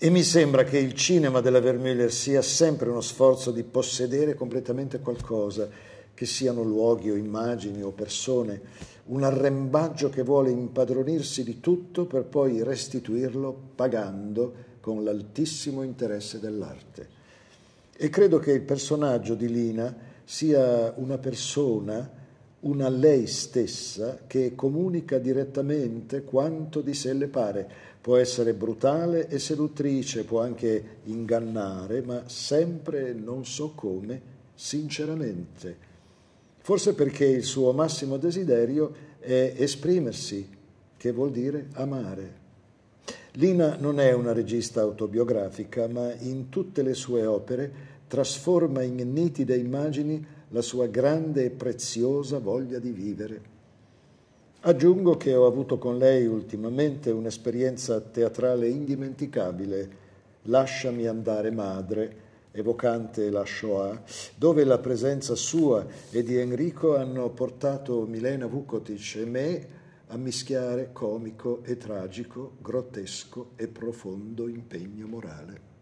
E mi sembra che il cinema della Vermeuler sia sempre uno sforzo di possedere completamente qualcosa, che siano luoghi o immagini o persone, un arrembaggio che vuole impadronirsi di tutto per poi restituirlo pagando con l'altissimo interesse dell'arte. E credo che il personaggio di Lina sia una persona una lei stessa che comunica direttamente quanto di sé le pare. Può essere brutale e seduttrice, può anche ingannare, ma sempre, non so come, sinceramente. Forse perché il suo massimo desiderio è esprimersi, che vuol dire amare. Lina non è una regista autobiografica, ma in tutte le sue opere trasforma in nitide immagini la sua grande e preziosa voglia di vivere. Aggiungo che ho avuto con lei ultimamente un'esperienza teatrale indimenticabile, Lasciami andare madre, evocante la Shoah, dove la presenza sua e di Enrico hanno portato Milena Vukotic e me a mischiare comico e tragico, grottesco e profondo impegno morale.